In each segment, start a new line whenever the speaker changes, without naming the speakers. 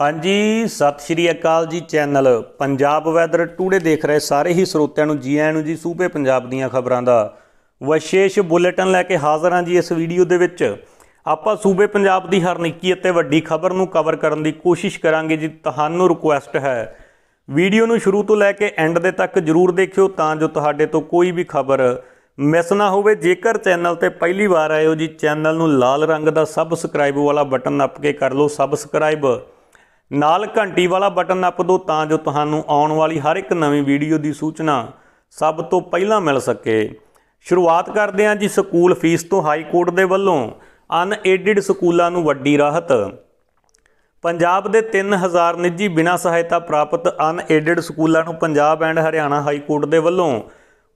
ਹਾਂਜੀ ਸਤਿ ਸ਼੍ਰੀ ਅਕਾਲ ਜੀ ਚੈਨਲ ਪੰਜਾਬ ਵੈਦਰ ਟੂਡੇ ਦੇਖ ਰਹੇ ਸਾਰੇ ਹੀ ਸਰੋਤਿਆਂ ਨੂੰ ਜੀ ਆਇਆਂ ਨੂੰ ਜੀ ਸੂਬੇ ਪੰਜਾਬ ਦੀਆਂ ਖਬਰਾਂ ਦਾ ਵਿਸ਼ੇਸ਼ ਬੁਲੇਟਿਨ ਲੈ ਕੇ ਹਾਜ਼ਰ ਹਾਂ ਜੀ ਇਸ ਵੀਡੀਓ ਦੇ ਵਿੱਚ ਆਪਾਂ ਸੂਬੇ ਪੰਜਾਬ ਦੀ ਹਰ ਨਿੱਕੀ ਅਤੇ ਵੱਡੀ ਖਬਰ ਨੂੰ ਕਵਰ ਕਰਨ ਦੀ ਕੋਸ਼ਿਸ਼ ਕਰਾਂਗੇ ਜੀ ਤੁਹਾਨੂੰ ਰਿਕੁਐਸਟ ਹੈ ਵੀਡੀਓ ਨੂੰ ਸ਼ੁਰੂ ਤੋਂ ਲੈ ਕੇ ਐਂਡ ਦੇ ਤੱਕ ਜਰੂਰ ਦੇਖਿਓ ਤਾਂ ਜੋ ਤੁਹਾਡੇ ਤੋਂ ਕੋਈ ਵੀ ਖਬਰ ਮਿਸ ਨਾ ਹੋਵੇ ਜੇਕਰ ਚੈਨਲ ਤੇ ਪਹਿਲੀ ਵਾਰ ਆਏ ਹੋ ਜੀ ਚੈਨਲ ਨੂੰ ਲਾਲ ਰੰਗ ਦਾ ਸਬਸਕ੍ਰਾਈਬ ਵਾਲਾ ਬਟਨ ਨੱਪ ਕੇ ਕਰ ਲਓ ਸਬਸਕ੍ਰਾਈਬ ਨਾਲ ਘੰਟੀ ਵਾਲਾ ਬਟਨ ਨੱਪ ਦਿਓ ਤਾਂ ਜੋ ਤੁਹਾਨੂੰ ਆਉਣ ਵਾਲੀ ਹਰ ਇੱਕ ਨਵੀਂ ਵੀਡੀਓ ਦੀ ਸੂਚਨਾ ਸਭ ਤੋਂ ਪਹਿਲਾਂ ਮਿਲ ਸਕੇ ਸ਼ੁਰੂਆਤ ਕਰਦੇ ਹਾਂ ਜੀ ਸਕੂਲ ਫੀਸ ਤੋਂ ਹਾਈ ਕੋਰਟ ਦੇ ਵੱਲੋਂ ਅਨ ਐਡਿਡ ਸਕੂਲਾਂ ਨੂੰ ਵੱਡੀ ਰਾਹਤ ਪੰਜਾਬ ਦੇ 3000 ਨਿੱਜੀ ਬਿਨਾਂ ਸਹਾਇਤਾ ਪ੍ਰਾਪਤ ਅਨ ਐਡਿਡ ਸਕੂਲਾਂ ਨੂੰ Punjab and Haryana high court ਦੇ ਵੱਲੋਂ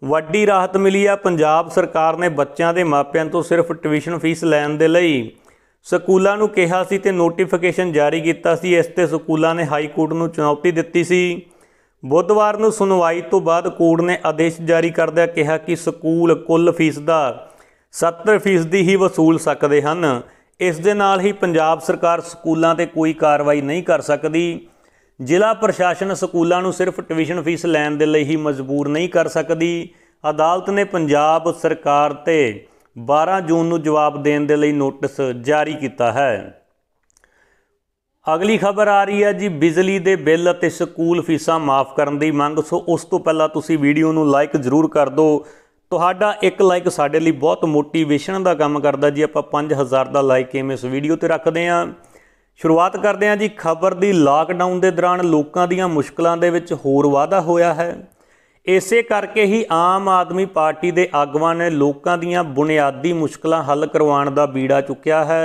ਵੱਡੀ ਰਾਹਤ ਮਿਲੀ ਆ ਪੰਜਾਬ ਸਰਕਾਰ ਨੇ ਬੱਚਿਆਂ ਦੇ ਮਾਪਿਆਂ ਤੋਂ ਸਿਰਫ ਟਿਊਸ਼ਨ ਫੀਸ ਲੈਣ ਦੇ ਲਈ ਸਕੂਲਾਂ ਨੂੰ ਕਿਹਾ ਸੀ ਤੇ ਨੋਟੀਫਿਕੇਸ਼ਨ ਜਾਰੀ ਕੀਤਾ ਸੀ ਇਸ ਤੇ ਸਕੂਲਾਂ ਨੇ ਹਾਈ ਕੋਰਟ ਨੂੰ ਚੁਣੌਤੀ ਦਿੱਤੀ ਸੀ ਬੁੱਧਵਾਰ ਨੂੰ ਸੁਣਵਾਈ ਤੋਂ ਬਾਅਦ ਕੋਰਟ ਨੇ ਆਦੇਸ਼ ਜਾਰੀ ਕਰਦਿਆਂ ਕਿਹਾ ਕਿ ਸਕੂਲ ਕੁੱਲ ਫੀਸ ਦਾ 70% ਦੀ ਹੀ ਵਸੂਲ ਸਕਦੇ ਹਨ ਇਸ ਦੇ ਨਾਲ ਹੀ ਪੰਜਾਬ ਸਰਕਾਰ ਸਕੂਲਾਂ ਤੇ ਕੋਈ ਕਾਰਵਾਈ ਨਹੀਂ ਕਰ ਸਕਦੀ ਜ਼ਿਲ੍ਹਾ ਪ੍ਰਸ਼ਾਸਨ ਸਕੂਲਾਂ ਨੂੰ ਸਿਰਫ ਟਿਊਸ਼ਨ ਫੀਸ ਲੈਣ ਦੇ ਲਈ ਹੀ ਮਜਬੂਰ ਨਹੀਂ ਕਰ ਸਕਦੀ ਅਦਾਲਤ ਨੇ ਪੰਜਾਬ ਸਰਕਾਰ ਤੇ 12 ਜੂਨ ਨੂੰ ਜਵਾਬ ਦੇਣ ਦੇ ਲਈ ਨੋਟਿਸ ਜਾਰੀ ਕੀਤਾ ਹੈ ਅਗਲੀ ਖਬਰ ਆ ਰਹੀ ਹੈ ਜੀ ਬਿਜਲੀ ਦੇ ਬਿੱਲ ਅਤੇ ਸਕੂਲ ਫੀਸਾਂ ਮਾਫ ਕਰਨ ਦੀ ਮੰਗ ਸੋ ਉਸ ਤੋਂ ਪਹਿਲਾਂ ਤੁਸੀਂ ਵੀਡੀਓ ਨੂੰ ਲਾਈਕ ਜ਼ਰੂਰ ਕਰ ਦਿਓ ਤੁਹਾਡਾ ਇੱਕ ਲਾਈਕ ਸਾਡੇ ਲਈ ਬਹੁਤ ਮੋਟੀਵੇਸ਼ਨ ਦਾ ਕੰਮ ਕਰਦਾ ਜੀ ਆਪਾਂ 5000 ਦਾ ਲਾਈਕ ਐਵੇਂ ਇਸ ਵੀਡੀਓ ਤੇ ਰੱਖਦੇ ਆਂ ਸ਼ੁਰੂਆਤ ਕਰਦੇ ਆਂ ਜੀ ਖਬਰ ਦੀ ਲਾਕਡਾਊਨ ਦੇ ਦੌਰਾਨ ਲੋਕਾਂ ਦੀਆਂ ਮੁਸ਼ਕਲਾਂ ਦੇ ਵਿੱਚ ਹੋਰ ਵਾਧਾ ਹੋਇਆ ਹੈ ਇਸੇ ਕਰਕੇ ਹੀ ਆਮ ਆਦਮੀ ਪਾਰਟੀ ਦੇ ਆਗੂਆਂ ਨੇ ਲੋਕਾਂ ਦੀਆਂ ਬੁਨਿਆਦੀ ਮੁਸ਼ਕਲਾਂ ਹੱਲ ਕਰਵਾਉਣ ਦਾ ਬੀੜਾ ਚੁੱਕਿਆ ਹੈ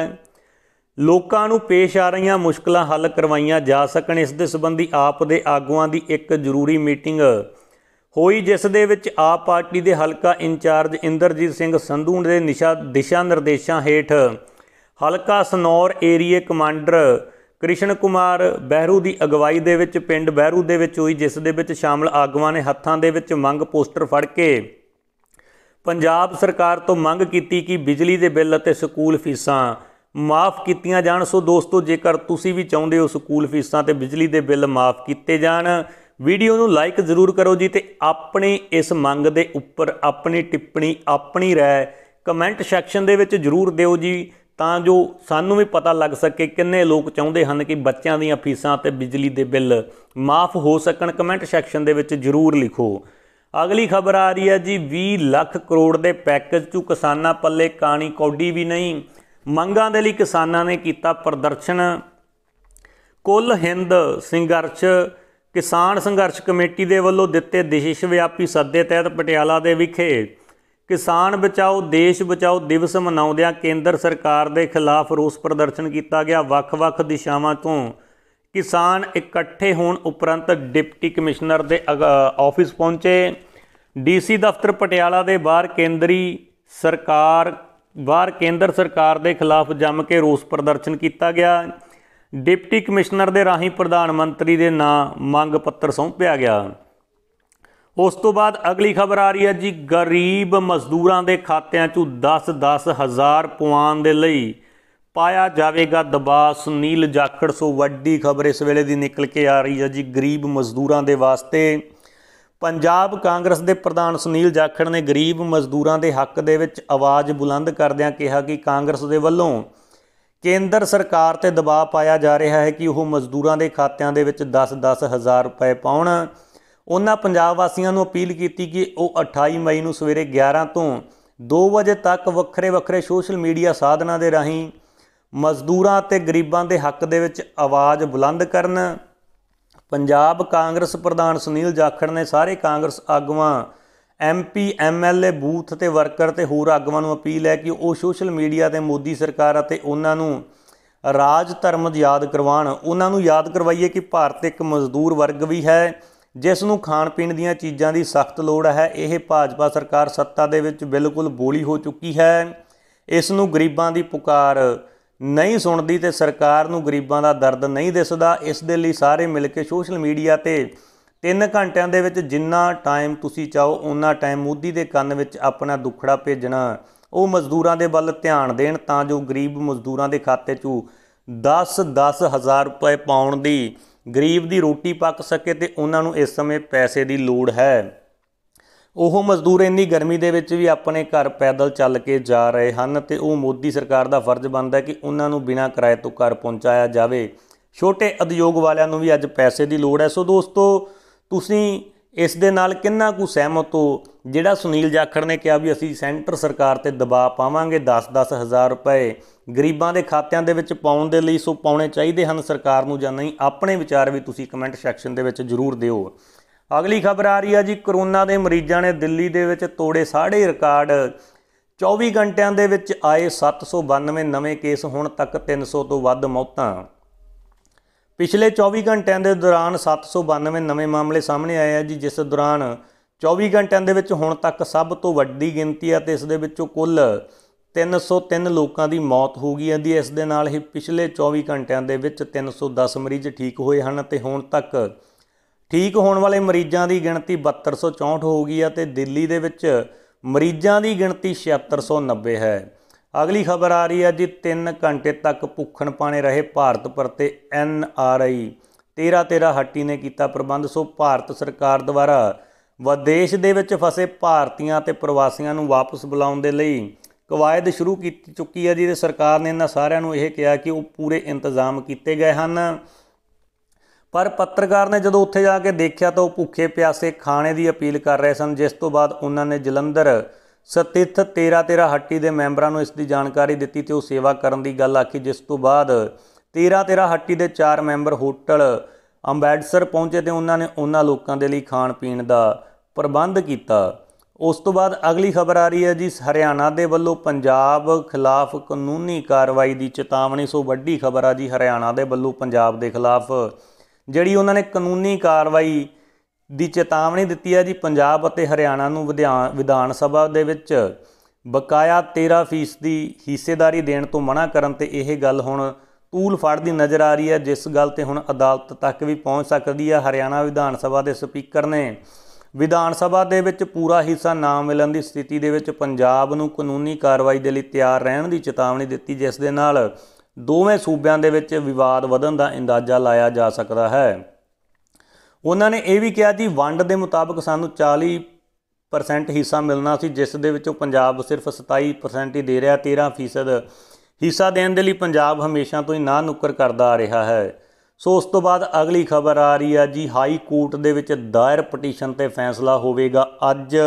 ਲੋਕਾਂ ਨੂੰ ਪੇਸ਼ ਆ ਰਹੀਆਂ ਮੁਸ਼ਕਲਾਂ ਹੱਲ ਕਰਵਾਈਆਂ ਜਾ ਸਕਣ ਇਸ ਦੇ ਸੰਬੰਧੀ ਆਪ ਦੇ ਆਗੂਆਂ ਦੀ ਇੱਕ ਜ਼ਰੂਰੀ ਮੀਟਿੰਗ ਹੋਈ ਜਿਸ ਦੇ ਵਿੱਚ ਆਪ ਪਾਰਟੀ ਦੇ ਹਲਕਾ ਇੰਚਾਰਜ ਇੰਦਰਜੀਤ ਸਿੰਘ ਸੰਧੂ ਦੇ ਨਿਸ਼ਾ ਦਿਸ਼ਾ ਨਿਰਦੇਸ਼ਾਂ ਹੇਠ ਹਲਕਾ ਸਨੌਰ ਏਰੀਆ ਕਮਾਂਡਰ ਕ੍ਰਿਸ਼ਨ ਕੁਮਾਰ ਬਹਿਰੂ ਦੀ ਅਗਵਾਈ ਦੇ ਵਿੱਚ ਪਿੰਡ ਬਹਿਰੂ ਦੇ ਵਿੱਚ ਹੋਈ ਜਿਸ ਦੇ ਵਿੱਚ ਸ਼ਾਮਲ ਆਗੂਆਂ ਨੇ ਹੱਥਾਂ ਦੇ ਵਿੱਚ ਮੰਗ ਪੋਸਟਰ ਫੜ ਕੇ ਪੰਜਾਬ ਸਰਕਾਰ ਤੋਂ ਮੰਗ ਕੀਤੀ ਕਿ ਬਿਜਲੀ ਦੇ ਬਿੱਲ ਅਤੇ ਸਕੂਲ ਫੀਸਾਂ ਮਾਫ ਕੀਤੀਆਂ ਜਾਣ ਸੋ ਦੋਸਤੋ ਜੇਕਰ ਤੁਸੀਂ ਵੀ ਚਾਹੁੰਦੇ ਹੋ ਸਕੂਲ ਫੀਸਾਂ ਤੇ ਬਿਜਲੀ ਦੇ ਬਿੱਲ ਮਾਫ ਕੀਤੇ ਜਾਣ ਵੀਡੀਓ ਨੂੰ ਲਾਈਕ ਜ਼ਰੂਰ ਕਰੋ ਜੀ ਤੇ ਆਪਣੀ ਇਸ ਮੰਗ ਦੇ ਉੱਪਰ ਆਪਣੀ ਟਿੱਪਣੀ ਆਪਣੀ ਰਾਏ ਕਮੈਂਟ ਸੈਕਸ਼ਨ ਦੇ ਵਿੱਚ ਜ਼ਰੂਰ ਦਿਓ ਜੀ ਤਾਂ ਜੋ ਸਾਨੂੰ ਵੀ ਪਤਾ ਲੱਗ ਸਕੇ ਕਿੰਨੇ ਲੋਕ ਚਾਹੁੰਦੇ ਹਨ ਕਿ ਬੱਚਿਆਂ ਦੀਆਂ ਫੀਸਾਂ ਤੇ ਬਿਜਲੀ ਦੇ ਬਿੱਲ ਮਾਫ ਹੋ ਸਕਣ ਕਮੈਂਟ ਸੈਕਸ਼ਨ ਦੇ ਵਿੱਚ ਜਰੂਰ ਲਿਖੋ ਅਗਲੀ ਖਬਰ ਆ ਰਹੀ ਹੈ ਜੀ 20 ਲੱਖ ਕਰੋੜ ਦੇ ਪੈਕੇਜ ਚੋਂ ਕਿਸਾਨਾਂ ਪੱਲੇ ਕਾਣੀ ਕੌਡੀ ਵੀ ਨਹੀਂ ਮੰਗਾਂ ਦੇ ਲਈ ਕਿਸਾਨਾਂ ਨੇ ਕੀਤਾ ਪ੍ਰਦਰਸ਼ਨ ਕੁੱਲ ਹਿੰਦ ਸੰਘਰਸ਼ ਕਿਸਾਨ ਸੰਘਰਸ਼ ਕਮੇਟੀ ਦੇ ਵੱਲੋਂ ਦਿੱਤੇ ਦੇਸ਼ ਵਿਆਪੀ ਸੱਦੇ ਤਹਿਤ ਪਟਿਆਲਾ ਦੇ ਵਿਖੇ ਕਿਸਾਨ ਬਚਾਓ ਦੇਸ਼ ਬਚਾਓ ਦਿਵਸ ਮਨਾਉਂਦਿਆਂ ਕੇਂਦਰ ਸਰਕਾਰ ਦੇ ਖਿਲਾਫ ਰੋਸ ਪ੍ਰਦਰਸ਼ਨ ਕੀਤਾ ਗਿਆ ਵੱਖ-ਵੱਖ ਦਿਸ਼ਾਵਾਂ ਤੋਂ ਕਿਸਾਨ ਇਕੱਠੇ ਹੋਣ ਉਪਰੰਤ ਡਿਪਟੀ ਕਮਿਸ਼ਨਰ ਦੇ ਆਫਿਸ ਪਹੁੰਚੇ ਡੀਸੀ ਦਫ਼ਤਰ ਪਟਿਆਲਾ ਦੇ ਬਾਹਰ ਕੇਂਦਰੀ ਸਰਕਾਰ ਬਾਹਰ ਕੇਂਦਰ ਸਰਕਾਰ ਦੇ ਖਿਲਾਫ ਜੰਮ ਕੇ ਰੋਸ ਪ੍ਰਦਰਸ਼ਨ ਕੀਤਾ ਗਿਆ ਡਿਪਟੀ ਕਮਿਸ਼ਨਰ ਦੇ ਰਾਹੀਂ ਪ੍ਰਧਾਨ ਮੰਤਰੀ ਦੇ ਨਾਂ ਮੰਗ ਪੱਤਰ ਸੌਂਪਿਆ ਗਿਆ ਉਸ ਤੋਂ ਬਾਅਦ ਅਗਲੀ ਖਬਰ ਆ ਰਹੀ ਹੈ ਜੀ ਗਰੀਬ ਮਜ਼ਦੂਰਾਂ ਦੇ ਖਾਤਿਆਂ 'ਚੋਂ 10-10 ਹਜ਼ਾਰ ਪਵਾਨ ਦੇ ਲਈ ਪਾਇਆ ਜਾਵੇਗਾ ਦਬਾਅ ਸੁਨੀਲ ਜਾਖੜ ਸੋ ਵੱਡੀ ਖਬਰ ਇਸ ਵੇਲੇ ਦੀ ਨਿਕਲ ਕੇ ਆ ਰਹੀ ਹੈ ਜੀ ਗਰੀਬ ਮਜ਼ਦੂਰਾਂ ਦੇ ਵਾਸਤੇ ਪੰਜਾਬ ਕਾਂਗਰਸ ਦੇ ਪ੍ਰਧਾਨ ਸੁਨੀਲ ਜਾਖੜ ਨੇ ਗਰੀਬ ਮਜ਼ਦੂਰਾਂ ਦੇ ਹੱਕ ਦੇ ਵਿੱਚ ਆਵਾਜ਼ ਬੁਲੰਦ ਕਰਦਿਆਂ ਕਿਹਾ ਕਿ ਕਾਂਗਰਸ ਦੇ ਵੱਲੋਂ ਕੇਂਦਰ ਸਰਕਾਰ ਤੇ ਦਬਾਅ ਪਾਇਆ ਜਾ ਰਿਹਾ ਹੈ ਕਿ ਉਹ ਮਜ਼ਦੂਰਾਂ ਦੇ ਖਾਤਿਆਂ ਦੇ ਵਿੱਚ 10-10 ਹਜ਼ਾਰ ਰੁਪਏ ਪਾਉਣ ਉਹਨਾਂ ਪੰਜਾਬ ਵਾਸੀਆਂ ਨੂੰ ਅਪੀਲ ਕੀਤੀ ਕਿ ਉਹ 28 ਮਈ ਨੂੰ ਸਵੇਰੇ 11 ਤੋਂ 2 ਵਜੇ ਤੱਕ ਵੱਖਰੇ-ਵੱਖਰੇ ਸੋਸ਼ਲ ਮੀਡੀਆ ਸਾਧਨਾਂ ਦੇ ਰਾਹੀਂ ਮਜ਼ਦੂਰਾਂ ਅਤੇ ਗਰੀਬਾਂ ਦੇ ਹੱਕ ਦੇ ਵਿੱਚ ਆਵਾਜ਼ ਬੁਲੰਦ ਕਰਨ ਪੰਜਾਬ ਕਾਂਗਰਸ ਪ੍ਰਧਾਨ ਸੁਨੀਲ ਜਾਖੜ ਨੇ ਸਾਰੇ ਕਾਂਗਰਸ ਆਗੂਆਂ ਐਮਪੀ ਐਮਐਲਏ ਬੂਥ ਤੇ ਵਰਕਰ ਤੇ ਹੋਰ ਆਗੂਆਂ ਨੂੰ ਅਪੀਲ ਹੈ ਕਿ ਉਹ ਸੋਸ਼ਲ ਮੀਡੀਆ ਤੇ ਮੋਦੀ ਸਰਕਾਰ ਅਤੇ ਉਹਨਾਂ ਨੂੰ ਰਾਜ ਧਰਮ ਯਾਦ ਕਰਵਾਉਣ ਉਹਨਾਂ ਨੂੰ ਯਾਦ ਕਰਵਾਈਏ ਕਿ ਭਾਰਤ ਇੱਕ ਮਜ਼ਦੂਰ ਵਰਗ ਵੀ ਹੈ ਜਿਸ ਨੂੰ ਖਾਣ ਪੀਣ ਦੀਆਂ ਚੀਜ਼ਾਂ ਦੀ ਸਖਤ ਲੋੜ ਹੈ ਇਹ ਭਾਜਪਾ ਸਰਕਾਰ ਸੱਤਾ ਦੇ ਵਿੱਚ ਬਿਲਕੁਲ ਬੋਲੀ ਹੋ ਚੁੱਕੀ ਹੈ ਇਸ ਨੂੰ ਗਰੀਬਾਂ ਦੀ ਪੁਕਾਰ ਨਹੀਂ ਸੁਣਦੀ ਤੇ ਸਰਕਾਰ ਨੂੰ ਗਰੀਬਾਂ ਦਾ ਦਰਦ ਨਹੀਂ ਦਿਸਦਾ ਇਸ ਦੇ ਲਈ ਸਾਰੇ ਮਿਲ ਕੇ ਸੋਸ਼ਲ ਮੀਡੀਆ ਤੇ 3 ਘੰਟਿਆਂ ਦੇ ਵਿੱਚ ਜਿੰਨਾ ਟਾਈਮ ਤੁਸੀਂ ਚਾਹੋ ਉਹਨਾ ਟਾਈਮ ਮੋਦੀ ਦੇ ਕੰਨ ਵਿੱਚ ਆਪਣਾ ਦੁੱਖੜਾ ਭੇਜਣਾ ਉਹ ਮਜ਼ਦੂਰਾਂ ਦੇ ਵੱਲ ਧਿਆਨ ਦੇਣ ਤਾਂ ਜੋ ਗਰੀਬ ਮਜ਼ਦੂਰਾਂ ਦੇ ਖਾਤੇ 'ਚੋਂ 10 10 ਹਜ਼ਾਰ ਰੁਪਏ ਪਾਉਣ ਦੀ ਗਰੀਬ ਦੀ ਰੋਟੀ ਪੱਕ ਸਕੇ ਤੇ ਉਹਨਾਂ ਨੂੰ ਇਸ ਸਮੇਂ ਪੈਸੇ ਦੀ ਲੋੜ ਹੈ ਉਹ ਮਜ਼ਦੂਰ ਇੰਨੀ ਗਰਮੀ ਦੇ ਵਿੱਚ ਵੀ ਆਪਣੇ ਘਰ ਪੈਦਲ ਚੱਲ ਕੇ ਜਾ ਰਹੇ ਹਨ ਤੇ ਉਹ ਮੋਦੀ ਸਰਕਾਰ ਦਾ ਫਰਜ਼ ਬਣਦਾ ਹੈ ਕਿ ਉਹਨਾਂ ਨੂੰ ਬਿਨਾਂ ਕਿਰਾਏ ਤੋਂ ਘਰ ਪਹੁੰਚਾਇਆ ਜਾਵੇ ਛੋਟੇ ਉਦਯੋਗ ਵਾਲਿਆਂ ਨੂੰ ਵੀ ਅੱਜ ਪੈਸੇ ਦੀ ਲੋੜ ਹੈ ਸੋ ਦੋਸਤੋ ਤੁਸੀਂ ਇਸ ਦੇ ਨਾਲ ਕਿੰਨਾ ਕੁ ਸਹਿਮਤ ਹੋ ਜਿਹੜਾ ਸੁਨੀਲ ਜਾਖੜ ਨੇ ਕਿਹਾ ਵੀ ਅਸੀਂ ਸੈਂਟਰ ਸਰਕਾਰ ਤੇ ਦਬਾਅ ਪਾਵਾਂਗੇ 10-10 ਹਜ਼ਾਰ ਰੁਪਏ ਗਰੀਬਾਂ ਦੇ ਖਾਤਿਆਂ ਦੇ ਵਿੱਚ ਪਾਉਣ ਦੇ ਲਈ ਸੋ ਪਾਉਣੇ ਚਾਹੀਦੇ ਹਨ ਸਰਕਾਰ ਨੂੰ ਜਾਂ ਨਹੀਂ ਆਪਣੇ ਵਿਚਾਰ ਵੀ ਤੁਸੀਂ ਕਮੈਂਟ ਸੈਕਸ਼ਨ ਦੇ ਵਿੱਚ ਜ਼ਰੂਰ ਦਿਓ ਅਗਲੀ ਖਬਰ ਆ ਰਹੀ ਆ ਜੀ ਕਰੋਨਾ ਦੇ ਮਰੀਜ਼ਾਂ ਨੇ ਦਿੱਲੀ ਦੇ ਵਿੱਚ ਤੋੜੇ ਸਾੜੇ ਰਿਕਾਰਡ 24 ਘੰਟਿਆਂ ਦੇ ਵਿੱਚ ਆਏ 792 ਨਵੇਂ ਕੇਸ ਹੁਣ ਤੱਕ 300 ਤੋਂ ਵੱਧ ਮੌਤਾਂ ਪਿਛਲੇ 24 ਘੰਟਿਆਂ ਦੇ ਦੌਰਾਨ 792 ਨਵੇਂ ਮਾਮਲੇ ਸਾਹਮਣੇ ਆਏ ਆ ਜੀ ਜਿਸ ਦੌਰਾਨ 24 ਘੰਟਿਆਂ ਦੇ ਵਿੱਚ ਹੁਣ ਤੱਕ ਸਭ ਤੋਂ ਵੱਡੀ ਗਿਣਤੀ ਆ ਤੇ ਇਸ ਦੇ ਵਿੱਚੋਂ ਕੁੱਲ 303 ਲੋਕਾਂ ਦੀ ਮੌਤ ਹੋ ਗਈ ਹੈ ਦੀ ਇਸ ਦੇ ਨਾਲ ਹੀ ਪਿਛਲੇ 24 ਘੰਟਿਆਂ ਦੇ ਵਿੱਚ 310 ਮਰੀਜ਼ ਠੀਕ ਹੋਏ ਹਨ ਤੇ ਹੁਣ ਤੱਕ ਠੀਕ ਹੋਣ ਵਾਲੇ ਮਰੀਜ਼ਾਂ ਦੀ ਗਿਣਤੀ 7264 ਹੋ ਗਈ ਹੈ ਤੇ ਦਿੱਲੀ ਦੇ ਵਿੱਚ ਮਰੀਜ਼ਾਂ ਦੀ ਗਿਣਤੀ 7690 ਹੈ ਅਗਲੀ ਖਬਰ ਆ ਰਹੀ ਹੈ ਜੀ 3 ਘੰਟੇ ਤੱਕ ਭੁੱਖਣ ਪਾਣੇ ਰਹੇ ਭਾਰਤ ਪਰਤੇ ਐਨ ਆਰ ਆਈ 13 13 ਹੱਟੀ ਨੇ ਕੀਤਾ ਪ੍ਰਬੰਧ ਸੋ ਭਾਰਤ ਸਰਕਾਰ ਦੁਆਰਾ ਵਿਦੇਸ਼ ਦੇ ਵਿੱਚ ਫਸੇ ਭਾਰਤੀਆਂ ਤੇ ਪ੍ਰਵਾਸੀਆਂ ਨੂੰ ਵਾਪਸ ਬੁਲਾਉਣ ਦੇ ਲਈ ਕਵਾਇਦ ਸ਼ੁਰੂ ਕੀਤੀ ਚੁੱਕੀ ਹੈ ਜੀ ਤੇ ਸਰਕਾਰ ਨੇ ਇਹਨਾਂ ਸਾਰਿਆਂ ਨੂੰ ਇਹ ਕਿਹਾ ਕਿ ਉਹ ਪੂਰੇ ਇੰਤਜ਼ਾਮ ਕੀਤੇ ਗਏ ਹਨ ਪਰ ਪੱਤਰਕਾਰ ਨੇ ਜਦੋਂ ਉੱਥੇ ਜਾ ਕੇ ਦੇਖਿਆ ਤਾਂ ਉਹ ਭੁੱਖੇ ਪਿਆਸੇ ਖਾਣੇ ਦੀ ਅਪੀਲ ਕਰ ਰਹੇ ਸਨ ਜਿਸ ਤੋਂ ਬਾਅਦ ਉਹਨਾਂ ਨੇ ਜਲੰਧਰ ਸਤਿਥ 13-13 ਹੱਟੀ ਦੇ ਮੈਂਬਰਾਂ ਨੂੰ ਇਸ ਦੀ ਜਾਣਕਾਰੀ ਦਿੱਤੀ ਤੇ ਉਹ ਸੇਵਾ ਕਰਨ ਦੀ ਗੱਲ ਆਖੀ ਜਿਸ ਤੋਂ ਬਾਅਦ 13-13 ਹੱਟੀ ਦੇ ਚਾਰ ਮੈਂਬਰ ਹੋਟਲ ਅੰਬੈਡਸਰ ਪਹੁੰਚੇ ਤੇ ਉਹਨਾਂ ਨੇ ਉਹਨਾਂ ਲੋਕਾਂ ਦੇ ਲਈ ਖਾਣ ਪੀਣ ਦਾ ਪ੍ਰਬੰਧ ਕੀਤਾ ਉਸ ਤੋਂ ਬਾਅਦ ਅਗਲੀ ਖਬਰ ਆ ਰਹੀ ਹੈ ਜੀ ਹਰਿਆਣਾ ਦੇ ਵੱਲੋਂ ਪੰਜਾਬ ਖਿਲਾਫ ਕਾਨੂੰਨੀ ਕਾਰਵਾਈ ਦੀ ਚੇਤਾਵਨੀ ਸੋ ਵੱਡੀ ਖਬਰ ਆ ਜੀ ਹਰਿਆਣਾ ਦੇ ਵੱਲੋਂ ਪੰਜਾਬ ਦੇ ਖਿਲਾਫ ਜਿਹੜੀ ਉਹਨਾਂ ਨੇ ਕਾਨੂੰਨੀ ਕਾਰਵਾਈ ਦੀ ਚੇਤਾਵਨੀ ਦਿੱਤੀ ਹੈ ਜੀ ਪੰਜਾਬ ਅਤੇ ਹਰਿਆਣਾ ਨੂੰ ਵਿਧਾਨ ਸਭਾ ਦੇ ਵਿੱਚ ਬਕਾਇਆ 13% ਦੀ ਹਿੱਸੇਦਾਰੀ ਦੇਣ ਤੋਂ ਮਨਾ ਕਰਨ ਤੇ ਇਹ ਗੱਲ ਹੁਣ ਤੂਲ ਫੜਦੀ ਨਜ਼ਰ ਆ ਰਹੀ ਹੈ ਜਿਸ ਗੱਲ ਤੇ ਹੁਣ ਅਦਾਲਤ ਤੱਕ ਵੀ ਪਹੁੰਚ ਸਕਦੀ ਹੈ ਹਰਿਆਣਾ ਵਿਧਾਨ ਸਭਾ ਦੇ ਸਪੀਕਰ ਨੇ ਵਿਧਾਨ ਸਭਾ ਦੇ ਵਿੱਚ ਪੂਰਾ ਹਿੱਸਾ ਨਾ ਮਿਲਣ ਦੀ ਸਥਿਤੀ ਦੇ ਵਿੱਚ ਪੰਜਾਬ ਨੂੰ ਕਾਨੂੰਨੀ ਕਾਰਵਾਈ ਦੇ ਲਈ ਤਿਆਰ ਰਹਿਣ ਦੀ ਚੇਤਾਵਨੀ ਦਿੱਤੀ ਜਿਸ ਦੇ ਨਾਲ ਦੋਵੇਂ ਸੂਬਿਆਂ ਦੇ ਵਿੱਚ ਵਿਵਾਦ ਵਧਣ ਦਾ ਅੰਦਾਜ਼ਾ ਲਾਇਆ ਜਾ ਸਕਦਾ ਹੈ ਉਹਨਾਂ ਨੇ ਇਹ ਵੀ ਕਿਹਾ ਜੀ ਵੰਡ ਦੇ ਮੁਤਾਬਕ ਸਾਨੂੰ 40% ਹਿੱਸਾ ਮਿਲਣਾ ਸੀ ਜਿਸ ਦੇ ਵਿੱਚੋਂ ਪੰਜਾਬ ਸਿਰਫ 27% ਹੀ ਦੇ ਰਿਹਾ 13% ਹਿੱਸਾ ਦੇਣ ਦੇ ਲਈ ਪੰਜਾਬ ਹਮੇਸ਼ਾ ਤੋਂ ਹੀ ਨਾ ਨੁੱਕਰ ਕਰਦਾ ਆ ਰਿਹਾ ਹੈ ਸੋ ਉਸ ਤੋਂ ਬਾਅਦ ਅਗਲੀ ਖਬਰ ਆ ਰਹੀ ਆ ਜੀ ਹਾਈ ਕੋਰਟ ਦੇ ਵਿੱਚ ਦਾਇਰ ਪਟੀਸ਼ਨ ਤੇ ਫੈਸਲਾ ਹੋਵੇਗਾ ਅੱਜ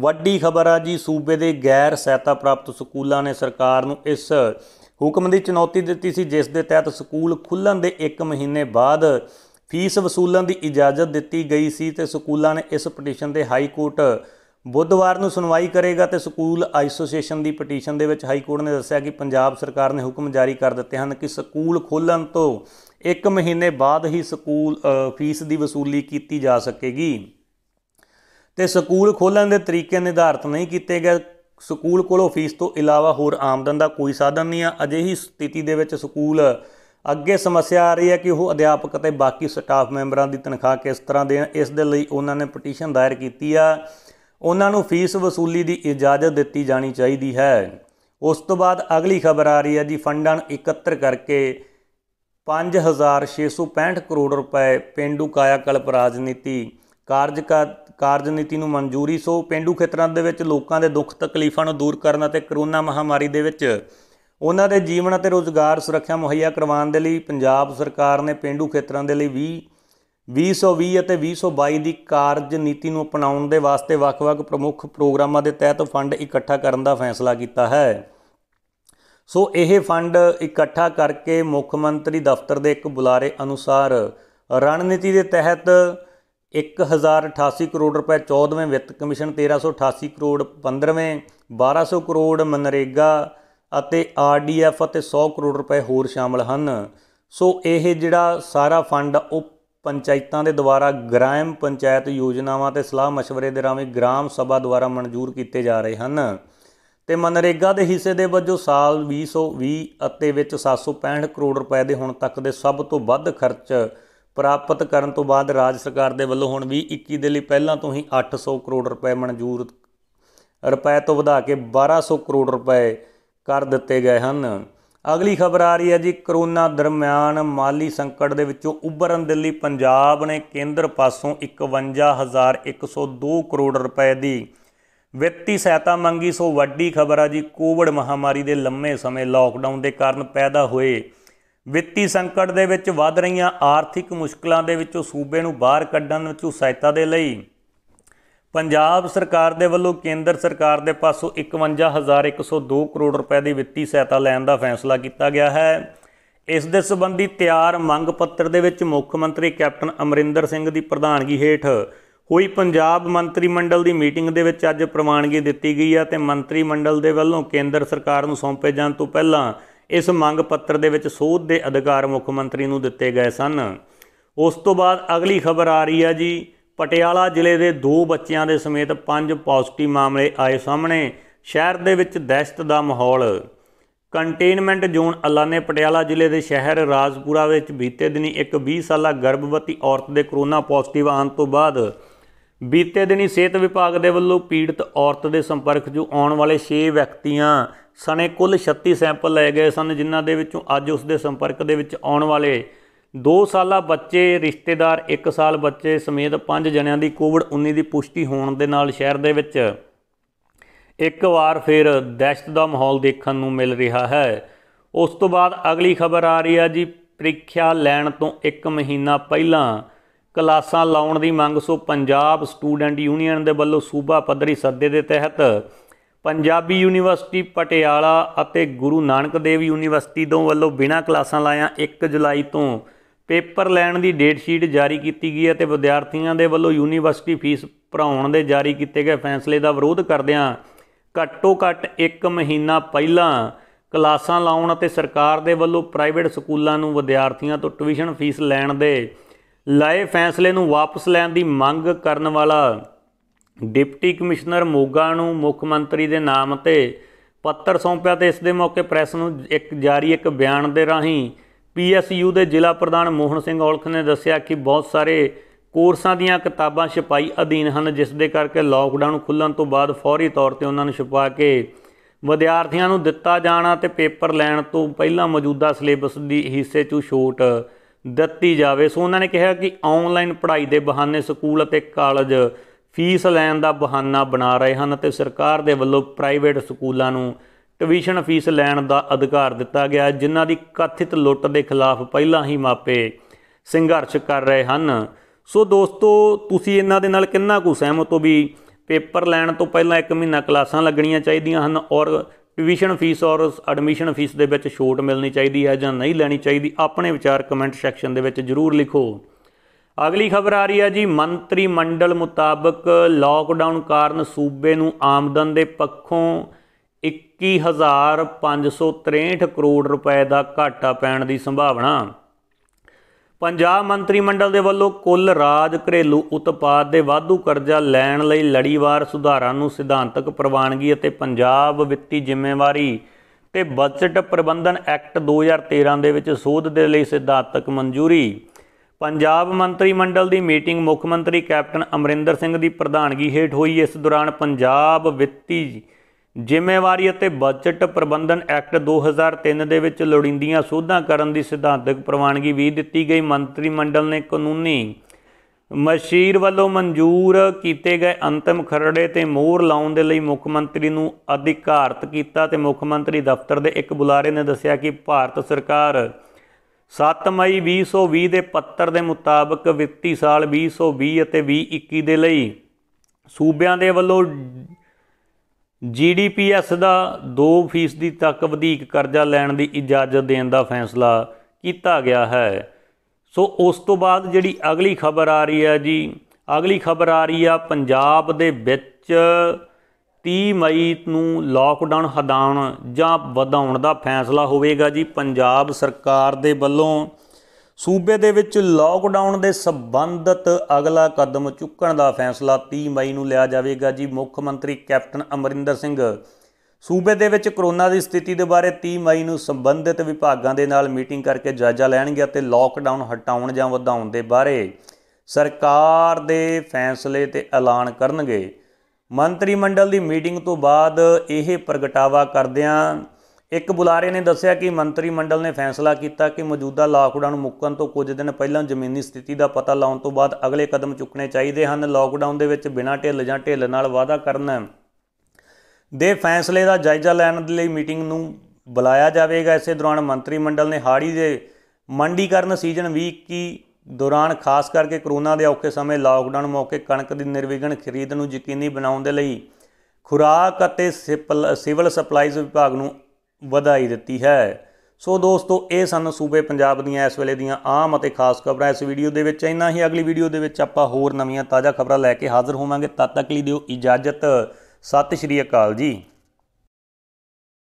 ਵੱਡੀ ਖਬਰ ਆ ਜੀ ਸੂਬੇ ਦੇ ਗੈਰ ਸਹਾਇਤਾ ਪ੍ਰਾਪਤ ਸਕੂਲਾਂ ਨੇ ਸਰਕਾਰ ਨੂੰ ਇਸ ਹੁਕਮ ਦੀ ਚੁਣੌਤੀ ਦਿੱਤੀ ਸੀ ਜਿਸ ਦੇ ਤਹਿਤ ਸਕੂਲ ਖੁੱਲਣ ਦੇ 1 ਮਹੀਨੇ ਬਾਅਦ ਫੀਸ ਵਸੂਲਣ ਦੀ ਇਜਾਜ਼ਤ ਦਿੱਤੀ ਗਈ ਸੀ ਤੇ ਸਕੂਲਾਂ ਨੇ ਇਸ ਪਟੀਸ਼ਨ ਦੇ ਹਾਈ ਕੋਰਟ ਬੁੱਧਵਾਰ ਨੂੰ ਸੁਣਵਾਈ ਕਰੇਗਾ ਤੇ ਸਕੂਲ ਐਸੋਸੀਏਸ਼ਨ ਦੀ ਪਟੀਸ਼ਨ ਦੇ ਵਿੱਚ ਹਾਈ ਕੋਰਟ ਨੇ ਦੱਸਿਆ ਕਿ ਪੰਜਾਬ ਸਰਕਾਰ ਨੇ ਹੁਕਮ ਜਾਰੀ ਕਰ ਦਿੱਤੇ ਹਨ ਕਿ ਸਕੂਲ ਖੋਲਣ ਤੋਂ 1 ਮਹੀਨੇ ਬਾਅਦ ਹੀ ਸਕੂਲ ਫੀਸ ਦੀ ਵਸੂਲੀ ਕੀਤੀ ਜਾ ਸਕੇਗੀ ਤੇ ਸਕੂਲ ਖੋਲਣ ਦੇ ਤਰੀਕੇ ਨਿਰਧਾਰਤ ਨਹੀਂ ਕੀਤੇ ਗਏ ਸਕੂਲ ਕੋਲੋਂ ਫੀਸ ਤੋਂ ਇਲਾਵਾ ਹੋਰ ਆਮਦਨ ਦਾ ਕੋਈ ਸਾਧਨ ਨਹੀਂ ਆ ਅਜਿਹੀ ਸਥਿਤੀ ਦੇ ਵਿੱਚ ਸਕੂਲ ਅੱਗੇ ਸਮੱਸਿਆ ਆ ਰਹੀ ਹੈ ਕਿ ਉਹ ਅਧਿਆਪਕ ਅਤੇ ਬਾਕੀ ਸਟਾਫ ਮੈਂਬਰਾਂ ਦੀ ਤਨਖਾਹ ਕਿਸ ਤਰ੍ਹਾਂ ਦੇਣ ਇਸ ਦੇ ਲਈ ਉਹਨਾਂ ਨੇ ਪਟੀਸ਼ਨ ਦਾਇਰ ਕੀਤੀ ਆ ਉਹਨਾਂ ਨੂੰ ਫੀਸ ਵਸੂਲੀ ਦੀ ਇਜਾਜ਼ਤ ਦਿੱਤੀ ਜਾਣੀ ਚਾਹੀਦੀ ਹੈ ਉਸ ਤੋਂ ਬਾਅਦ ਅਗਲੀ ਖਬਰ ਆ ਰਹੀ ਹੈ ਜੀ ਫੰਡਾਂ ਨੂੰ ਇਕੱਤਰ ਕਰਕੇ 5665 ਕਰੋੜ ਰੁਪਏ ਪਿੰਡੂ ਕਾਇਆਕਲਪ ਰਾਜਨੀਤੀ ਕਾਰਜਕਾ ਕਾਰਜਨੀਤੀ ਨੂੰ ਮਨਜ਼ੂਰੀ ਸੋ ਪਿੰਡੂ ਖੇਤਰਾਂ ਦੇ ਵਿੱਚ ਲੋਕਾਂ ਦੇ ਦੁੱਖ ਤਕਲੀਫਾਂ ਨੂੰ ਦੂਰ ਕਰਨ ਅਤੇ ਕਰੋਨਾ ਮਹਾਮਾਰੀ ਦੇ ਵਿੱਚ ਉਹਨਾਂ ਦੇ ਜੀਵਨ ਅਤੇ ਰੋਜ਼ਗਾਰ ਸੁਰੱਖਿਆ ਮੁਹੱਈਆ ਕਰਵਾਉਣ ਦੇ ਲਈ ਪੰਜਾਬ ਸਰਕਾਰ ਨੇ ਪਿੰਡੂ ਖੇਤਰਾਂ ਦੇ ਲਈ 20 2020 ਅਤੇ 2022 ਦੀ ਕਾਰਜ ਨੀਤੀ ਨੂੰ ਅਪਣਾਉਣ ਦੇ ਵਾਸਤੇ ਵੱਖ-ਵੱਖ ਪ੍ਰਮੁੱਖ ਪ੍ਰੋਗਰਾਮਾਂ ਦੇ ਤਹਿਤ ਫੰਡ ਇਕੱਠਾ ਕਰਨ ਦਾ ਫੈਸਲਾ ਕੀਤਾ ਹੈ ਸੋ ਇਹ ਫੰਡ ਇਕੱਠਾ ਕਰਕੇ ਮੁੱਖ ਮੰਤਰੀ ਦਫ਼ਤਰ ਦੇ ਇੱਕ ਬੁਲਾਰੇ ਅਨੁਸਾਰ ਰਣਨੀਤੀ ਦੇ ਤਹਿਤ 1088 ਕਰੋੜ ਰੁਪਏ 14ਵੇਂ ਵਿੱਤ ਕਮਿਸ਼ਨ 1388 ਕਰੋੜ 15ਵੇਂ 1200 ਕਰੋੜ ਮਨਰੇਗਾ ਅਤੇ ਆਰਡੀਐਫ ਅਤੇ 100 ਕਰੋੜ ਰੁਪਏ ਹੋਰ ਸ਼ਾਮਲ ਹਨ ਸੋ ਇਹ ਜਿਹੜਾ ਸਾਰਾ ਫੰਡ ਉਹ ਪੰਚਾਇਤਾਂ ਦੇ ਦੁਆਰਾ ਗ੍ਰਾਮ ਪੰਚਾਇਤ ਯੋਜਨਾਵਾਂ ਤੇ ਸਲਾਹ مشਵਰੇ ਦੇ ਰਾਵੇਂ ਗ੍ਰਾਮ ਸਭਾ ਦੁਆਰਾ ਮਨਜ਼ੂਰ ਕੀਤੇ ਜਾ ਰਹੇ ਹਨ ਤੇ ਮਨਰੇਗਾ ਦੇ ਹਿੱਸੇ ਦੇ ਵਜੋਂ ਸਾਲ 2020 ਅਤੇ ਵਿੱਚ 765 ਕਰੋੜ ਰੁਪਏ ਦੇ ਹੁਣ ਤੱਕ ਦੇ ਸਭ ਤੋਂ ਵੱਧ ਖਰਚ ਪ੍ਰਾਪਤ ਕਰਨ ਤੋਂ ਬਾਅਦ ਰਾਜ ਸਰਕਾਰ ਦੇ ਵੱਲੋਂ ਹੁਣ 2021 ਦੇ ਲਈ ਪਹਿਲਾਂ ਤੋਂ ਹੀ 800 ਕਰੋੜ ਰੁਪਏ ਮਨਜ਼ੂਰ ਰੁਪਏ ਤੋਂ ਵਧਾ ਕੇ 1200 ਕਰੋੜ ਰੁਪਏ ਕਰ ਦਿੱਤੇ ਗਏ ਹਨ ਅਗਲੀ ਖਬਰ ਆ ਰਹੀ ਹੈ ਜੀ ਕਰੋਨਾ ਦਰਮਿਆਨ ਮਾਲੀ ਸੰਕਟ ਦੇ ਵਿੱਚੋਂ ਉੱਭਰਨ ਦੇ ਲਈ ਪੰਜਾਬ ਨੇ ਕੇਂਦਰ ਪਾਸੋਂ 51102 ਕਰੋੜ ਰੁਪਏ ਦੀ ਵਿੱਤੀ ਸਹਾਇਤਾ ਮੰਗੀ ਸੋ ਵੱਡੀ ਖਬਰ ਆ ਜੀ ਕੋਵਿਡ ਮਹਾਮਾਰੀ ਦੇ ਲੰਮੇ ਸਮੇਂ ਲਾਕਡਾਊਨ ਦੇ ਕਾਰਨ ਪੈਦਾ ਹੋਏ ਵਿੱਤੀ ਸੰਕਟ ਦੇ ਵਿੱਚ ਵੱਧ ਰਹੀਆਂ ਆਰਥਿਕ ਮੁਸ਼ਕਲਾਂ ਦੇ ਵਿੱਚੋਂ ਸੂਬੇ ਨੂੰ ਬਾਹਰ ਕੱਢਣ ਵਿੱਚ ਸਹਾਇਤਾ ਦੇ ਲਈ ਪੰਜਾਬ ਸਰਕਾਰ ਦੇ ਵੱਲੋਂ ਕੇਂਦਰ ਸਰਕਾਰ ਦੇ ਪਾਸੋਂ 51102 ਕਰੋੜ ਰੁਪਏ ਦੀ ਵਿੱਤੀ ਸਹਾਇਤਾ ਲੈਣ ਦਾ ਫੈਸਲਾ ਕੀਤਾ ਗਿਆ ਹੈ ਇਸ ਦੇ ਸੰਬੰਧੀ ਤਿਆਰ ਮੰਗ ਪੱਤਰ ਦੇ ਵਿੱਚ ਮੁੱਖ ਮੰਤਰੀ ਕੈਪਟਨ ਅਮਰਿੰਦਰ ਸਿੰਘ ਦੀ ਪ੍ਰਧਾਨਗੀ ਹੇਠ ਹੋਈ ਪੰਜਾਬ ਮੰਤਰੀ ਮੰਡਲ ਦੀ ਮੀਟਿੰਗ ਦੇ ਵਿੱਚ ਅੱਜ ਪ੍ਰਵਾਨਗੀ ਦਿੱਤੀ ਗਈ ਹੈ ਤੇ ਮੰਤਰੀ ਮੰਡਲ ਦੇ ਵੱਲੋਂ ਕੇਂਦਰ ਸਰਕਾਰ ਨੂੰ ਸੌਂਪੇ ਜਾਣ ਤੋਂ ਪਹਿਲਾਂ ਇਸ ਮੰਗ ਪੱਤਰ ਦੇ ਵਿੱਚ ਸੋਧ ਦੇ ਅਧਿਕਾਰ ਮੁੱਖ ਮੰਤਰੀ ਨੂੰ ਦਿੱਤੇ ਗਏ ਸਨ ਉਸ ਤੋਂ ਬਾਅਦ ਅਗਲੀ ਖਬਰ ਆ ਰਹੀ ਹੈ ਜੀ ਪਟਿਆਲਾ ਜ਼ਿਲ੍ਹੇ ਦੇ ਦੋ ਬੱਚਿਆਂ ਦੇ ਸਮੇਤ ਪੰਜ ਪੋਜ਼ਿਟਿਵ ਮਾਮਲੇ ਆਏ ਸਾਹਮਣੇ ਸ਼ਹਿਰ ਦੇ ਵਿੱਚ ਦਹਿਸ਼ਤ ਦਾ ਮਾਹੌਲ ਕੰਟੇਨਮੈਂਟ ਜ਼ੋਨ ਅਲਾਨੇ ਪਟਿਆਲਾ ਜ਼ਿਲ੍ਹੇ ਦੇ ਸ਼ਹਿਰ ਰਾਜਪੁਰਾ ਵਿੱਚ ਬੀਤੇ ਦਿਨੀ ਇੱਕ 20 ਸਾਲਾ ਗਰਭਵਤੀ ਔਰਤ ਦੇ ਕਰੋਨਾ ਪੋਜ਼ਿਟਿਵ ਆਉਣ ਤੋਂ ਬਾਅਦ ਬੀਤੇ ਦਿਨੀ ਸਿਹਤ ਵਿਭਾਗ ਦੇ ਵੱਲੋਂ ਪੀੜਤ ਔਰਤ ਦੇ ਸੰਪਰਕ 'ਚ ਆਉਣ ਵਾਲੇ 6 ਵਿਅਕਤੀਆਂ ਸਣੇ ਕੁੱਲ 36 ਸੈਂਪਲ ਲਏ ਗਏ ਸਨ ਜਿਨ੍ਹਾਂ ਦੇ ਵਿੱਚੋਂ ਅੱਜ ਉਸ ਦੇ ਸੰਪਰਕ ਦੇ ਵਿੱਚ ਆਉਣ ਵਾਲੇ 2 ਸਾਲਾ ਬੱਚੇ ਰਿਸ਼ਤੇਦਾਰ 1 ਸਾਲ ਬੱਚੇ ਸਮੇਤ 5 ਜਣਿਆਂ ਦੀ ਕੋਵਿਡ-19 ਦੀ ਪੁਸ਼ਟੀ ਹੋਣ ਦੇ ਨਾਲ ਸ਼ਹਿਰ ਦੇ ਵਿੱਚ ਇੱਕ ਵਾਰ ਫਿਰ ਦਹਿਸ਼ਤ ਦਾ ਮਾਹੌਲ ਦੇਖਣ ਨੂੰ ਮਿਲ ਰਿਹਾ ਹੈ ਉਸ ਤੋਂ ਬਾਅਦ ਅਗਲੀ ਖਬਰ ਆ ਰਹੀ ਹੈ ਜੀ ਪ੍ਰੀਖਿਆ ਲੈਣ ਤੋਂ 1 ਮਹੀਨਾ ਪਹਿਲਾਂ ਕਲਾਸਾਂ ਲਾਉਣ ਦੀ ਮੰਗ ਸੋ ਪੰਜਾਬ ਸਟੂਡੈਂਟ ਯੂਨੀਅਨ ਦੇ ਵੱਲੋਂ ਸੂਬਾ ਪੱਧਰੀ ਸੱਦੇ ਦੇ ਤਹਿਤ ਪੰਜਾਬੀ ਯੂਨੀਵਰਸਿਟੀ ਪਟਿਆਲਾ ਅਤੇ ਗੁਰੂ ਨਾਨਕ ਦੇਵ ਯੂਨੀਵਰਸਿਟੀ ਤੋਂ ਵੱਲੋਂ ਬਿਨਾਂ ਕਲਾਸਾਂ ਲਾਇਆ 1 ਜੁਲਾਈ ਤੋਂ ਪੇਪਰ ਲੈਣ ਦੀ ਡੇਟ ਸ਼ੀਟ ਜਾਰੀ ਕੀਤੀ ਗਈ ਹੈ ਤੇ ਵਿਦਿਆਰਥੀਆਂ ਦੇ ਵੱਲੋਂ ਯੂਨੀਵਰਸਿਟੀ ਫੀਸ ਭਰਾਉਣ ਦੇ ਜਾਰੀ ਕੀਤੇ ਗਏ ਫੈਸਲੇ ਦਾ ਵਿਰੋਧ ਕਰਦਿਆਂ ਘੱਟੋ ਘੱਟ 1 ਮਹੀਨਾ ਪਹਿਲਾਂ ਕਲਾਸਾਂ ਲਾਉਣ ਅਤੇ ਸਰਕਾਰ ਦੇ ਵੱਲੋਂ ਪ੍ਰਾਈਵੇਟ ਸਕੂਲਾਂ ਨੂੰ ਵਿਦਿਆਰਥੀਆਂ ਤੋਂ ਟਿਊਸ਼ਨ ਫੀਸ ਲੈਣ ਦੇ ਲਾਏ ਫੈਸਲੇ ਨੂੰ ਵਾਪਸ ਲੈਣ ਦੀ ਮੰਗ ਕਰਨ ਵਾਲਾ ਡਿਪਟੀ ਕਮਿਸ਼ਨਰ ਮੋਗਾ ਨੂੰ ਮੁੱਖ ਮੰਤਰੀ ਦੇ ਨਾਮ ਤੇ ਪੱਤਰ ਸੌਂਪਿਆ ਤੇ ਇਸ ਦੇ ਮੌਕੇ ਪ੍ਰੈਸ ਨੂੰ ਇੱਕ ਜਾਰੀ ਇੱਕ ਬਿਆਨ ਦੇ ਰਾਹੀਂ ਪੀਐਸਯੂ ਦੇ ਜ਼ਿਲ੍ਹਾ ਪ੍ਰਧਾਨ ਮੋਹਨ ਸਿੰਘ ਔਲਖ ਨੇ ਦੱਸਿਆ ਕਿ ਬਹੁਤ ਸਾਰੇ ਕੋਰਸਾਂ ਦੀਆਂ ਕਿਤਾਬਾਂ ਛਪਾਈ ਅਧੀਨ ਹਨ ਜਿਸ ਦੇ ਕਰਕੇ ਲਾਕਡਾਊਨ ਖੁੱਲਣ ਤੋਂ ਬਾਅਦ ਫੌਰੀ ਤੌਰ ਤੇ ਉਹਨਾਂ ਨੂੰ ਛਪਾ ਕੇ ਵਿਦਿਆਰਥੀਆਂ ਨੂੰ ਦਿੱਤਾ ਜਾਣਾ ਤੇ ਪੇਪਰ ਲੈਣ ਤੋਂ ਪਹਿਲਾਂ ਮੌਜੂਦਾ ਸਿਲੇਬਸ ਦੀ ਹਿੱਸੇ 'ਚੋਂ ਛੋਟ ਦਿੱਤੀ ਜਾਵੇ ਸੋ ਉਹਨਾਂ ਨੇ ਕਿਹਾ ਕਿ ਆਨਲਾਈਨ ਪੜ੍ਹਾਈ ਦੇ ਬਹਾਨੇ ਸਕੂਲ ਅਤੇ ਕਾਲਜ ਫੀਸ ਲੈਣ ਦਾ ਬਹਾਨਾ ਬਣਾ ਰਹੇ ਹਨ ਤੇ ਸਰਕਾਰ ਦੇ ਵੱਲੋਂ ਪ੍ਰਾਈਵੇਟ ਸਕੂਲਾਂ ਨੂੰ ਟਿਊਸ਼ਨ ਫੀਸ ਲੈਣ ਦਾ ਅਧਿਕਾਰ ਦਿੱਤਾ ਗਿਆ ਜਿਨ੍ਹਾਂ ਦੀ ਕਥਿਤ ਲੁੱਟ ਦੇ ਖਿਲਾਫ ਪਹਿਲਾਂ ਹੀ ਮਾਪੇ ਸੰਘਰਸ਼ ਕਰ ਰਹੇ ਹਨ ਸੋ ਦੋਸਤੋ ਤੁਸੀਂ ਇਹਨਾਂ ਦੇ ਨਾਲ ਕਿੰਨਾ ਕੁ ਸਹਿਮਤ ਹੋ ਵੀ ਪੇਪਰ ਲੈਣ ਤੋਂ ਪਹਿਲਾਂ 1 ਮਹੀਨਾ ਕਲਾਸਾਂ ਲੱਗਣੀਆਂ ਚਾਹੀਦੀਆਂ ਹਨ ਔਰ ਟਿਊਸ਼ਨ ਫੀਸ ਔਰ ਐਡਮਿਸ਼ਨ ਫੀਸ ਦੇ ਵਿੱਚ ਛੋਟ ਮਿਲਣੀ ਚਾਹੀਦੀ ਹੈ ਜਾਂ ਨਹੀਂ ਲੈਣੀ ਚਾਹੀਦੀ ਆਪਣੇ ਵਿਚਾਰ ਕਮੈਂਟ ਸੈਕਸ਼ਨ ਦੇ ਵਿੱਚ ਜ਼ਰੂਰ ਲਿਖੋ ਅਗਲੀ ਖਬਰ ਆ ਰਹੀ ਹੈ ਜੀ ਮੰਤਰੀ ਮੰਡਲ ਮੁਤਾਬਕ ਲਾਕਡਾਊਨ ਕਾਰਨ ਸੂਬੇ ਨੂੰ ਆਮਦਨ ਦੇ ਪੱਖੋਂ 21563 ਕਰੋੜ ਰੁਪਏ ਦਾ ਘਾਟਾ ਪੈਣ ਦੀ ਸੰਭਾਵਨਾ ਪੰਜਾਬ ਮੰਤਰੀ ਮੰਡਲ ਦੇ ਵੱਲੋਂ ਕੁੱਲ ਰਾਜ ਘਰੇਲੂ ਉਤਪਾਦ ਦੇ ਵਾਧੂ ਕਰਜ਼ਾ ਲੈਣ ਲਈ ਲੜੀਵਾਰ ਸੁਧਾਰਾਂ ਨੂੰ ਸਿਧਾਂਤਕ ਪ੍ਰਵਾਨਗੀ ਅਤੇ ਪੰਜਾਬ ਵਿੱਤੀ ਜ਼ਿੰਮੇਵਾਰੀ ਤੇ ਬਜਟ ਪ੍ਰਬੰਧਨ ਐਕਟ 2013 ਦੇ ਵਿੱਚ ਸੋਧ ਦੇ ਲਈ ਸਿਧਾਂਤਕ ਮਨਜ਼ੂਰੀ ਪੰਜਾਬ ਮੰਤਰੀ ਮੰਡਲ ਦੀ ਮੀਟਿੰਗ ਮੁੱਖ ਮੰਤਰੀ ਕੈਪਟਨ ਅਮਰਿੰਦਰ ਸਿੰਘ ਦੀ ਪ੍ਰਧਾਨਗੀ ਹੇਠ ਹੋਈ ਇਸ ਦੌਰਾਨ ਪੰਜਾਬ ਵਿੱਤੀ ਜ਼ਿੰਮੇਵਾਰੀ ਅਤੇ ਬਜਟ ਪ੍ਰਬੰਧਨ ਐਕਟ 2003 ਦੇ ਵਿੱਚ ਲੋੜੀਂਦੀਆਂ ਸੋਧਾਂ ਕਰਨ ਦੀ ਸਿਧਾਂਤਕ ਪ੍ਰਵਾਨਗੀ ਵੀ ਦਿੱਤੀ ਗਈ ਮੰਤਰੀ ਮੰਡਲ ਨੇ ਕਾਨੂੰਨੀ ਮਸ਼ੀਰ ਵੱਲੋਂ ਮਨਜ਼ੂਰ ਕੀਤੇ ਗਏ ਅੰਤਮ ਖਰੜੇ ਤੇ ਮੋਹਰ ਲਾਉਣ ਦੇ ਲਈ ਮੁੱਖ ਮੰਤਰੀ ਨੂੰ ਅਧਿਕਾਰਤ ਕੀਤਾ ਤੇ ਮੁੱਖ ਮੰਤਰੀ ਦਫ਼ਤਰ ਦੇ ਇੱਕ ਬੁਲਾਰੇ ਨੇ ਦੱਸਿਆ ਕਿ ਭਾਰਤ ਸਰਕਾਰ 7 ਮਈ 2020 ਦੇ ਪੱਤਰ ਦੇ ਮੁਤਾਬਕ ਵਿੱਤੀ ਸਾਲ 2020 ਅਤੇ 2021 ਦੇ ਲਈ ਸੂਬਿਆਂ ਦੇ ਵੱਲੋਂ ਜੀਡੀਪੀਐਸ ਦਾ 2% ਤੱਕ ਵਧੇਕ ਕਰਜ਼ਾ ਲੈਣ ਦੀ ਇਜਾਜ਼ਤ ਦੇਣ ਦਾ ਫੈਸਲਾ ਕੀਤਾ ਗਿਆ ਹੈ ਸੋ ਉਸ ਤੋਂ ਬਾਅਦ ਜਿਹੜੀ ਅਗਲੀ ਖਬਰ ਆ ਰਹੀ ਹੈ ਜੀ ਅਗਲੀ ਖਬਰ ਆ ਰਹੀ ਆ ਪੰਜਾਬ ਦੇ ਵਿੱਚ 30 ਮਈ ਨੂੰ ਲਾਕਡਾਊਨ ਹਟਾਉਣ ਜਾਂ ਵਧਾਉਣ ਦਾ ਫੈਸਲਾ ਹੋਵੇਗਾ ਜੀ ਪੰਜਾਬ ਸਰਕਾਰ ਦੇ ਵੱਲੋਂ ਸੂਬੇ ਦੇ ਵਿੱਚ ਲਾਕਡਾਊਨ ਦੇ ਸੰਬੰਧਤ ਅਗਲਾ ਕਦਮ ਚੁੱਕਣ ਦਾ ਫੈਸਲਾ 30 ਮਈ ਨੂੰ ਲਿਆ ਜਾਵੇਗਾ ਜੀ ਮੁੱਖ ਮੰਤਰੀ ਕੈਪਟਨ ਅਮਰਿੰਦਰ ਸਿੰਘ ਸੂਬੇ ਦੇ ਵਿੱਚ ਕਰੋਨਾ ਦੀ ਸਥਿਤੀ ਦੇ ਬਾਰੇ 30 ਮਈ ਨੂੰ ਸੰਬੰਧਿਤ ਵਿਭਾਗਾਂ ਦੇ ਨਾਲ ਮੀਟਿੰਗ ਕਰਕੇ ਜਾਇਜ਼ਾ ਲੈਣਗੇ ਅਤੇ ਲਾਕਡਾਊਨ ਹਟਾਉਣ ਜਾਂ ਵਧਾਉਣ ਦੇ ਬਾਰੇ ਸਰਕਾਰ ਦੇ ਫੈਸਲੇ ਤੇ ਐਲਾਨ ਕਰਨਗੇ ਮੰਤਰੀ ਮੰਡਲ ਦੀ ਮੀਟਿੰਗ ਤੋਂ ਬਾਅਦ ਇਹ ਪ੍ਰਗਟਾਵਾ ਕਰਦਿਆਂ ਇੱਕ ਬੁਲਾਰੇ ਨੇ ਦੱਸਿਆ ਕਿ ਮੰਤਰੀ ਮੰਡਲ ਨੇ ਫੈਸਲਾ ਕੀਤਾ ਕਿ ਮੌਜੂਦਾ ਲਾਕਡਾਊਨ ਮੁੱਕਣ ਤੋਂ ਕੁਝ ਦਿਨ ਪਹਿਲਾਂ ਜ਼ਮੀਨੀ ਸਥਿਤੀ ਦਾ ਪਤਾ ਲਾਉਣ ਤੋਂ ਬਾਅਦ ਅਗਲੇ ਕਦਮ ਚੁੱਕਣੇ ਚਾਹੀਦੇ ਹਨ ਲਾਕਡਾਊਨ ਦੇ ਵਿੱਚ ਬਿਨਾਂ ਢਿੱਲ ਜਾਂ ਢਿੱਲ ਨਾਲ ਵਾਅਦਾ ਕਰਨਾ ਦੇ ਫੈਸਲੇ ਦਾ ਜਾਇਜ਼ਾ ਲੈਣ ਦੇ ਲਈ ਮੀਟਿੰਗ ਨੂੰ ਬੁਲਾਇਆ ਜਾਵੇਗਾ ਇਸੇ ਦੌਰਾਨ ਮੰਤਰੀ ਮੰਡਲ ਨੇ ਹਾੜੀ ਦੇ ਮੰਡੀਕਰਨ ਸੀਜ਼ਨ 20 ਕੀ ਦੌਰਾਨ ਖਾਸ ਕਰਕੇ ਕਰੋਨਾ ਦੇ ਔਖੇ ਸਮੇਂ ਲਾਕਡਾਊਨ ਮੌਕੇ ਕਣਕ ਦੀ ਨਿਰਵਿਘਨ ਖਰੀਦ ਨੂੰ ਯਕੀਨੀ ਬਣਾਉਣ ਦੇ ਲਈ ਖੁਰਾਕ ਅਤੇ ਸਿਵਲ ਸਪਲਾਈਜ਼ ਵਿਭਾਗ ਨੂੰ ਵਧਾਈ ਦਿੱਤੀ ਹੈ ਸੋ ਦੋਸਤੋ ਇਹ ਸਨ ਸੂਬੇ ਪੰਜਾਬ ਦੀਆਂ ਇਸ ਵੇਲੇ ਦੀਆਂ ਆਮ ਅਤੇ ਖਾਸ ਖਬਰਾਂ ਇਸ ਵੀਡੀਓ ਦੇ ਵਿੱਚ ਇੰਨਾ ਹੀ ਅਗਲੀ ਵੀਡੀਓ ਦੇ ਵਿੱਚ ਆਪਾਂ ਹੋਰ ਨਵੀਆਂ ਤਾਜ਼ਾ ਖਬਰਾਂ ਲੈ ਕੇ ਹਾਜ਼ਰ ਹੋਵਾਂਗੇ ਤਦ ਤੱਕ ਲਈ ਦਿਓ ਇਜਾਜ਼ਤ ਸਤਿ ਸ਼੍ਰੀ ਅਕਾਲ ਜੀ